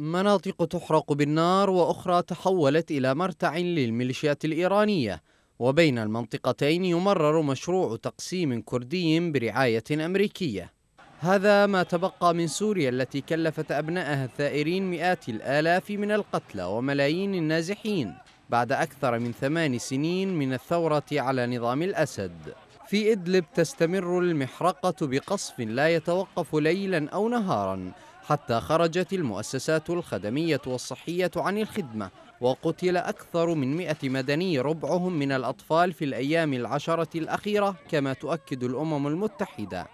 مناطق تحرق بالنار وأخرى تحولت إلى مرتع للميليشيات الإيرانية وبين المنطقتين يمرر مشروع تقسيم كردي برعاية أمريكية هذا ما تبقى من سوريا التي كلفت أبنائها الثائرين مئات الآلاف من القتلى وملايين النازحين بعد أكثر من ثمان سنين من الثورة على نظام الأسد في إدلب تستمر المحرقة بقصف لا يتوقف ليلا أو نهارا حتى خرجت المؤسسات الخدمية والصحية عن الخدمة وقتل أكثر من مئة مدني ربعهم من الأطفال في الأيام العشرة الأخيرة كما تؤكد الأمم المتحدة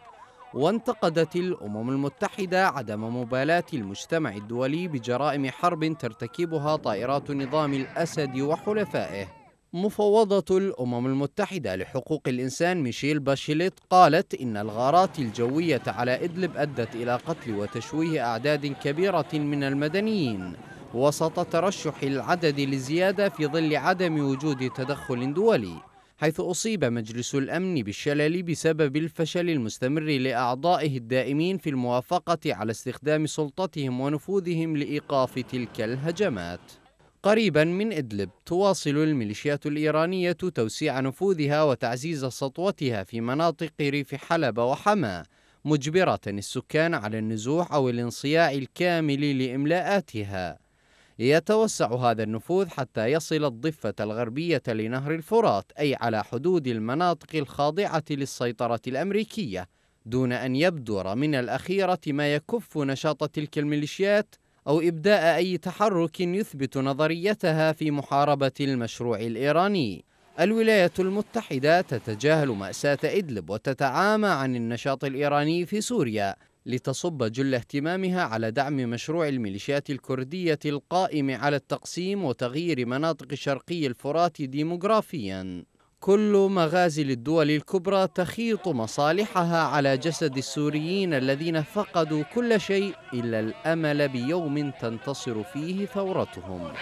وانتقدت الأمم المتحدة عدم مبالاة المجتمع الدولي بجرائم حرب ترتكبها طائرات نظام الأسد وحلفائه مفوضة الأمم المتحدة لحقوق الإنسان ميشيل باشيليت قالت إن الغارات الجوية على إدلب أدت إلى قتل وتشويه أعداد كبيرة من المدنيين وسط ترشح العدد لزيادة في ظل عدم وجود تدخل دولي حيث أصيب مجلس الأمن بالشلل بسبب الفشل المستمر لأعضائه الدائمين في الموافقة على استخدام سلطتهم ونفوذهم لإيقاف تلك الهجمات قريبا من إدلب تواصل الميليشيات الإيرانية توسيع نفوذها وتعزيز سطوتها في مناطق ريف حلب وحماه مجبرة السكان على النزوح أو الانصياع الكامل لإملاءاتها يتوسع هذا النفوذ حتى يصل الضفة الغربية لنهر الفرات أي على حدود المناطق الخاضعة للسيطرة الأمريكية دون أن يبدر من الأخيرة ما يكف نشاط تلك الميليشيات أو إبداء أي تحرك يثبت نظريتها في محاربة المشروع الإيراني الولايات المتحدة تتجاهل مأساة إدلب وتتعامى عن النشاط الإيراني في سوريا لتصب جل اهتمامها على دعم مشروع الميليشيات الكردية القائم على التقسيم وتغيير مناطق شرقي الفرات ديموغرافياً كل مغازي الدول الكبرى تخيط مصالحها على جسد السوريين الذين فقدوا كل شيء إلا الأمل بيوم تنتصر فيه ثورتهم